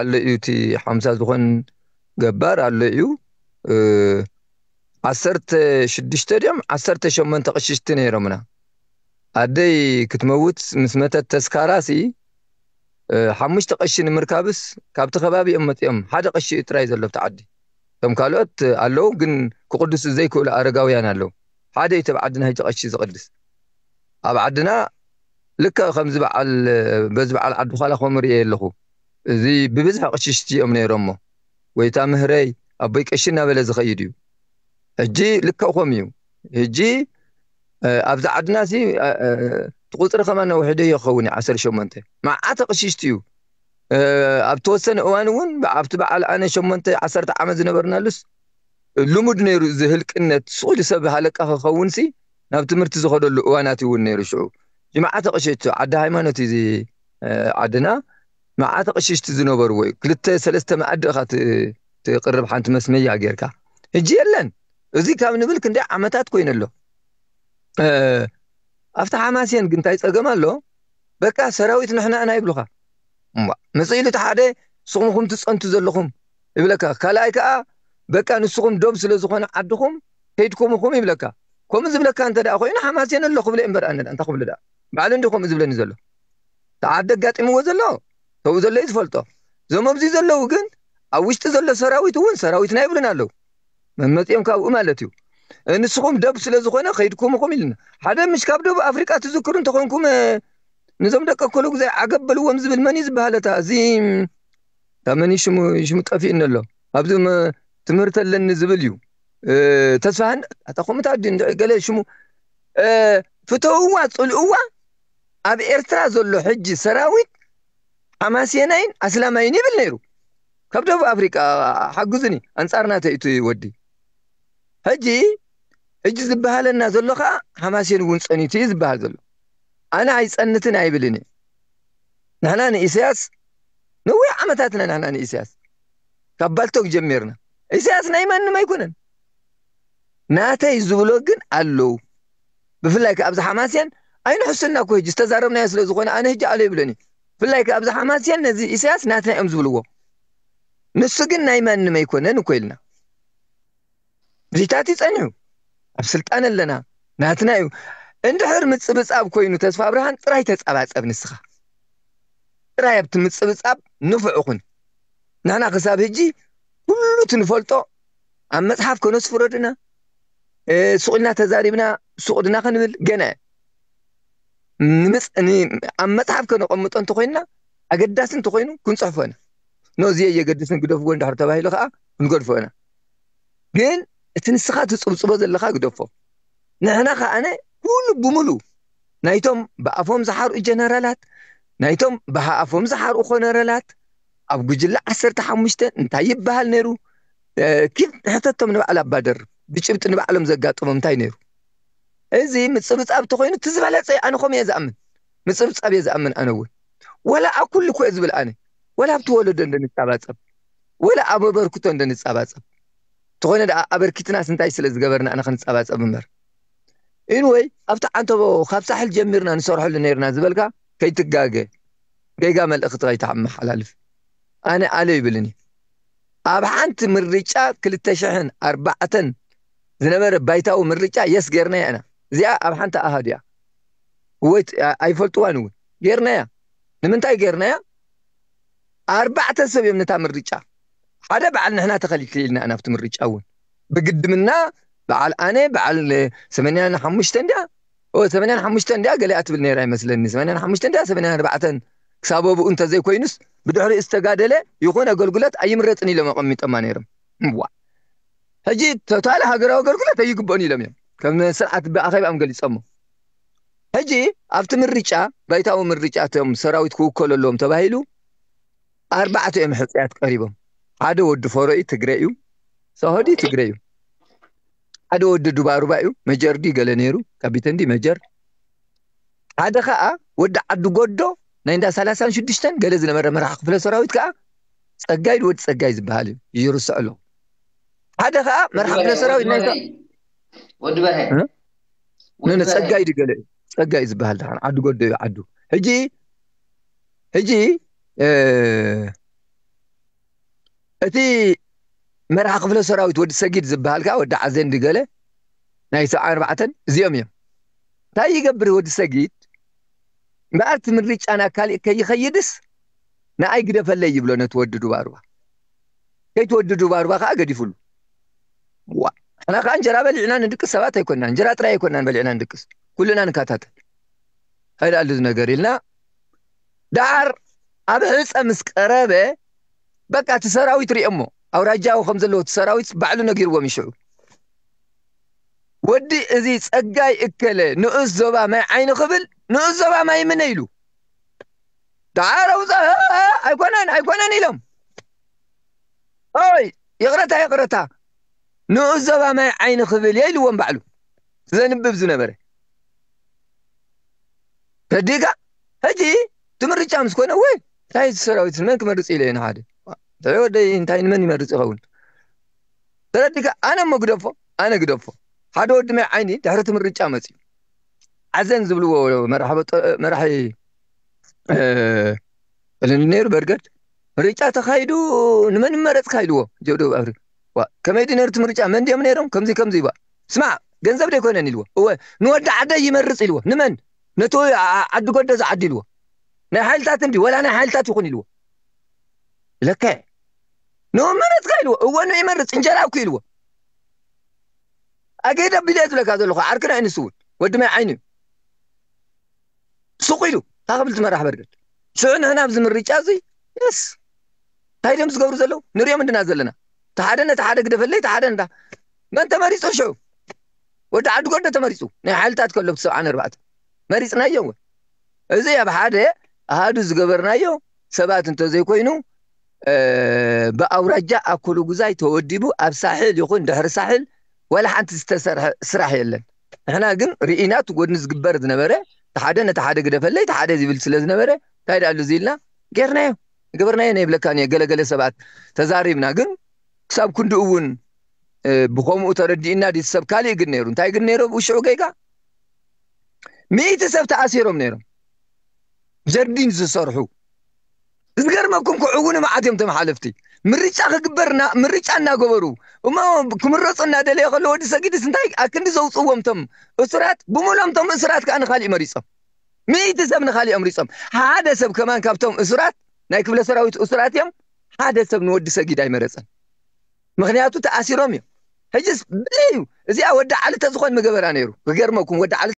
ኣሎ እዩ እቲ ሓምሳ ዝኾን ገባር ኣሎ እዩ ዓሰርተ ሽዱሽተ ድኦም ዓሰርተ ሸመንተ ቅሽሽቲ ነይሮምና ኣደይ ክትመውት ምስ መተት ተስካራሲ ሓሙሽተ ቀሺ ንምርካብስ ካብቲ ከባቢ እዮም መፅኦም ሓደ ቀሺ ጥራይ ዘሎ ብቲ ዓዲ እቶም ካልኦት ኣለዉ ግን ክቅድሱ ዘይክእሉ ኣረጋውያን ኣለዉ ሓደ እዩ ተብ ዓድና ሂጂ ቀሺ ዝቅድስ ኣብ ዓድና ልከ ከምዚ በዓል በዚ በዓል ዓዲ ኳላ ከምርኦ ኣለኹ እዚ ብብዝሒ ቅሺ ሽትኦም ነይሮምሞ ወይታ ምህረይ ኣቦይ ቀሺ እናበለ ዝኸይድ እዩ ሕጂ ልከብኹም እዩ ሕጂ ኣብዛ ዓድና ሲ ትቁፅሪ ኸማ ነውሕደ ይኸውን እዩ 1ሸመንተ መዓተ ቅሺሽቲ እዩ ኣብ ተወሰነ እዋን እውን ኣብቲ በዓል ኣነ ሸመንተ ዓሰርተ ዓመት ዝነበርናሉስ ልሙድ ነይሩ እዚ ህልቅነት ስቑሉ ሰብ ሃለቃ ክኸውንሲ ናብ ትምህርቲ ዝኸደሉ እዋናት እውን ነይሩ ሽዑ ጅማዓተ ቅሺ ዓዲ ሃይማኖት እዩ ዓድና መዓተ ቅሽሽቲ ዝነበርዎ እዩ ክልተ ሰለስተ መኣዲ ኢኻ ትቅርብ ሓንቲ መስመያ ጌርካ እጂ የለን እዚ ካብ ንብል ክንደይ ዓመታት ኮይኑ ኣሎ ኣብቲ ሓማስን ግንታይ ፀገም ኣሎ በቃ ሰራዊት ንሕና እና ይብሉካ መፅኢሉ እቲ ሓደ ንስኹምኹም ትፀንቱ ዘለኹም ይብለካ ካልኣይ ከዓ በቃ ንስኹም ዶብ ስለ ዝኾነ ዓድኹም ከይድኩም ኹም ይብለካ ከምኡ ዝብለካ እንተ ደኣ ኮይኑ ሓማስን ኣሎ ክብለ እምበር ኣነ እንታይ ክብሉ ዳ ባዕሉ እንዲ ከምኡ ዝብለኒ ዘሎ ተዓዲ ኣጋጢምዎ ዘሎ ሰብኡ ዘሎ እዩ ዝፈልጦ እዞም ኣብዚ ዘለዉ ግን ኣብ ውሽጢ ዘሎ ሰራዊት እውን ሰራዊትና ይብሉን ኣለው መመፂኦም ካብኡ ማለት እዩ ንስኹም ደብ ስለ ዝኾነ ከይድኩም ኹም ኢልና ሓደ ምሽ ካብ ደብ ኣፍሪቃ ትዝክሩ እንተኮንኩም ንዞም ደቀ ከሉ ግዜ ዓገበልዎም ዝብል መን እዩ ዝበሃለታ እዚ ታመኒ ሽሙ ጠፊእኒ ኣሎ ኣብዚ ትምህርቲ ኣለኒ ዝብል እዩ ተስፋሃን ኣታኹምታዲ ገለ ሽሙ ፍተውዋ ፅልእዋ ኣብ ኤርትራ ዘሎ ሕጂ ሰራዊት ኣማስየናይን ኣስላማይን ይብል ነይሩ ካብ ደቡብ ኣፍሪቃ ሓጉዝኒ ኣንጻርና ተእቱ ወዲ ሕጂ እጂ ዝበሃለና ዘሎ ከዓ ሓማስየን እውን ፀኒቱ እዩ ዝበሃል ዘሎ ኣነ ኣይፀንትን ኣይብልን እዩ ንሕና ንእስያስ ነዊሕ ዓመታትና ንሕና ንእስያስ ካብ ባልቶክ ጀሚርና እስያስ ናይ ማንም ኣይኮነን ናተይ ዝብሎ ግን ኣለው ብፍላይ ከ ኣብዚ ሓማስን ኣይንሕስና ኮ ሕጂ ዝተዛረብናዮ ስለ ዝኮነ ኣነ ሕጂ ኣሎ ይብለን እዩ ብፍላይ ከዓ ብዛዕባ ማስያ ነዚ ኢሳያስ ናትና እዮም ዝብልዎ ንሱ ግን ናይ ማንም ኣይኮነን እኮ ኢልና ብዚታት ይፀኒዑ ኣብ ስልጣን ኣለና ናትና እዩ እንድሕር ምፅብፃብ ኮይኑ ተስፋ ብርሃን ጥራይ ተፃባፀብ ንስኻ ጥራይ ኣብቲ ምፅብፃብ ንፉዕ ኹን ንሕና ክሳብ ሕጂ ኩሉ ትንፈልጦ ኣብ መፅሓፍ ከነስፍረድና ስቑኢልና ተዛሪብና ስቑድና ክንብል ገነ ኣብ መፅሓፍ ከነቐምጦ እንተኮይንና ኣገዳሲ እንተኮይኑ ክንፀሕፎ ኢና ነዚ የገድስን ግደፍዎ እንዳሕር ተባሂሉ ከዓ ክንገድፎ ኢና ግን እቲ ንስኻ ትፅብፅቦ ዘለካ ግደፎ ንሕና ከዓነ ኩሉ ብምሉእ ናይቶም ብኣፎም ዝሓርኡ ጀነራላት ናይቶም ብሃኣፎም ዝሓርኡ ኮነረላት ኣብ ጉጅለ ዓሰርተ ሓሙሽተ እንታይ ይበሃል ነይሩ ኪብ ሕተቶም ንባዕል ኣባደር ብጭብጢ ንባዕሎም ዘጋጥሞም እንታይ ነይሩ እዚ ምፅብፃብ እተኮይኑ እቲ ዝበለፀ ኣነ ከምኡ እየ ዝኣምን ምፅብፃብ እየ ዝኣምን ኣነ እውን ወላ ኣብ ኩሉ ኮ ዝብል ኣነ ወላ ኣብቲ ወለዶ እንደንፃባፀብ ወላ ኣብ ኣበርክቶ እንደንፃባፀብ እተኮይነ ድኣ ኣበርኪትናስ እንታይ ስለ ዝገበርና ኣነ ክንፃባፀብ እምበር ኢንወይ ኣብቲ ዓንተቦ ካብ ሳሕል ጀሚርና ንሰርሐሉ ነርና ዝበልካ ከይትጋገ ገጋ መልእኽቲ ከይተመሓላልፍ ኣነ ኣለ ይብልን እዩ ኣብ ሓንቲ ምርጫ 2ልተ ሽሕን ኣርባዕተን ዝነበረ ባይታዊ ምርጫ የስ ገርና ኢና እዚኣ ኣብ ሓንቲ ኣሃድ እያ ወይ ኣይፈልጥዋን እውን ጌርናያ ንምንታይ ጌርናያ ኣርባዕተ ሰብ እዮም ነታ ምርጫ ሓደ በዓል ንሕና ተኸሊክልኢልና ናብቲ ምርጫ እውን ብግድምና በዓል ኣነ በዓል ሰመንያን ሓሙሽተ እንዲያ ሰመንያን ሓሙሽተ እንዲያ ገሊኣ ትብል ነራ ይመስለኒ ሰመንያን ሓሙሽተ እንዲያ ሰመንያን ኣርባዕተን ክሳብ ኣብኡ እንተዘይኮይኑስ ብድሕሪ ዝተጋደለ ይኹን ኣገልግሎት ኣይምረፅን ኢሎም ኣቐሚጦማ ነይሮም ዋ ሕጂ ቶታል ሃገራዊ ኣገልግሎት ኣይግበኦን ኢሎም እዮም كم سرعت بأخيب أم قلت أمو هجي أفت من ريشة بيت أمو من ريشة أم سراويت كو كل اللوم تبايلو أربعة أم حسيات قريبا هذا ود فرعي تقرأيو سهدي تقرأيو هذا ود دوبارو بايو مجر دي غلنيرو كابتن دي مجر هذا خاء ود عدو قدو نايندا سلاسان شدشتن غلزنا مرة مرحق فلا سراويت كا سقايد ود سقايد بهالي يرسالو هذا خاء مرحق فلا سراويت نايندا ወዲ በርሀ ፀጋይ ድገለ ፀጋይ ዝበሃል ድ ዓዱ ጎደ እዩ ዓዱ ሕጂ ሕጂ እቲ መርሓ ክፍለ ሰራዊት ወዲ ሰጊድ ዝበሃል ከዓ ወዲ ዓዘን ድገለ ናይ ሰብዓ ኣርባዕተን እዚኦም እዮም እንታይ ይገብር ወዲ ሰጊድ መዓልቲ ምርጫ ና ካሊእ ከይኸይድስ ንኣይ ግደፈለይ ይብሎ ነቲ ወዲ ዱባ ሩባ ከይትወዲ ዱባ ከዓ ገዲፉሉ ዋ ናካ እንጀራ በልዕና ንድቅስ ሰባት ኣይኮንናን እንጀራ ጥራይ ኣይኮንናን በልዕና ንድቅስ ኩልና ንካታተል ኣይዳኣሊ ነገር ኢልና ዳዓር ኣብ ህፀ ምስ ቀረበ በቃ እቲ ሰራዊት ሪኦ ኣውራጃዊ ከም ዘለዎ እቲ ሰራዊት ባዕሉ ነጊርዎም ይሽዑ ወዲ እዚ ፀጋይ እከለ ንእስ ዞባ ማይ ዓይኒ ክብል ንእስ ዞባ ማይ ምነ ኢሉ ዳዓር ኣይኮነን ኣይኮነን ኢሎም ይ ይቕረታ ይቕረታ ንዕዘባ ማይ ዓይኒ ክብል እየ ኢልዎም ባዕሉ ዘንብብ ዝነበረ ተዲጋ ሕጂ እቲ ምርጫ ምስ ኮይነ ወይ እንታይ ሰራዊት መን ክመርፅ ኢለ ዩንሓደ ንሓደ ወደይ እንታይ ንመን ይመርፅ ይኸውን ተረዲጋ ኣነ ሞ ግደፎ ኣነ ግደፎ ሓደ ወዲ ማይ ዓይኒ ድሕሪ ቲ ምርጫ መፅዩ ዓዘን ዝብልዎ መራሒ ጥልኒ ነይሩ በርገድ ምርጫ ተካይዱ ንመን መረፅካ ኢልዎ ጀብዶ ኣብሪ ከመይ ድነርቲ ምርጫ መንድዮም ነይሮም ከምዚ ከምዚ ይዋ ስማዕ ገንዘብ ደይኮይነን ኢልዎ እወ ንወዲ ዓደ ይመርፅ ኢልዎ ንመን ነቲ ዓዲ ጎደ ዝዓዲ ኢልዎ ናይ ሓይልታት እንዲ ወላ ናይ ሓይልታት ይኹን ኢልዎ ለከ ንመረፅካ ኢልዎ እወ ን ይመርፅ እንጀራ ኩ ኢልዎ ኣገይድ ኣቢሉ እየ ዝብለካ ዘለኹ ዓርኪ ናይ ንስ እውን ወዲ ማይ ዓይኒ እዩ ስቁ ኢሉ ካ ክብል ትመራሕ በርገድ ስዑ ንሕና ብዚ ምርጫ እዙ ስ እንታይ ዶም ዝገብሩ ዘለዉ ንሪኦም እንድና ዘለና ተሓደነ ተሓደ ግደፈለይ ተሓደነ ዳ መን ተመሪፁ ሽዑ ወዲ ዓዲ ጎዶ ተመሪፁ ናይ ሓይልታት ከሎብቲ ሰብዓን ኣርባዕተ መሪፅናዮም ወ እዚ ኣብ ሓደ ኣሃዱ ዝገበርናዮ ሰባት እንተዘይኮይኑ ብኣውራጃ ኣብ ኩሉ ጉዛይ ተወዲቡ ኣብ ሳሕል ይኹን ድሕሪ ሳሕል ወላ ሓንቲ ዝተሰርሐ ስራሕ የለን ንሕና ግን ርኢና እቲ ጎድኒ ዝግበር ዝነበረ ተሓደ ነቲ ሓደ ግደፈለይ ተሓደ ዝብል ስለ ዝነበረ እንታይ ዳኣሉ እዚ ኢልና ጌርናዮ ገበርናዮ ነየብለካን ብለካ ገለገለ ሰባት ተዛሪብና ግን ክሳብ ክንድኡ እውን ብከምኡ ተረዲእና ዲቲ ሰብ ካሊእ ግን ነይሩ እንታይ ግን ነይሮም ውሽዑ ገይጋ ሚእቲ ሰብ ተኣሲሮም ነይሮም ጀርዲን ዝሰርሑ ዝገርመኩም ክዑ እውን መዓት እዮም ተመሓለፍቲ ምርጫ ክግበርና ምርጫ እናገበሩ እሞ ክምረፁ እናደለየ ከሎ ወዲ ሰጊድስ እንታይ ኣክንዲ ዘውፅዎም ቶም እስራት ብሙሎም ቶም እስራት ከዓ ንካሊእ መሪፆም ሚእቲ ሰብ ንካሊኦም ሪፆም ሓደ ሰብ ከማን ካብቶም እስራት ናይ ክፍለ ሰራዊት እስራት እዮም ሓደ ሰብ ንወዲ ሰጊድ ኣይመረፀን ምክንያቱ ተኣሲሮም እዮም ሕጂስ እዩ እዚኣ ወዲ ዓልተ ዝኾን መገበራ ነይሩ ክገርመኩም ወዲ ዓል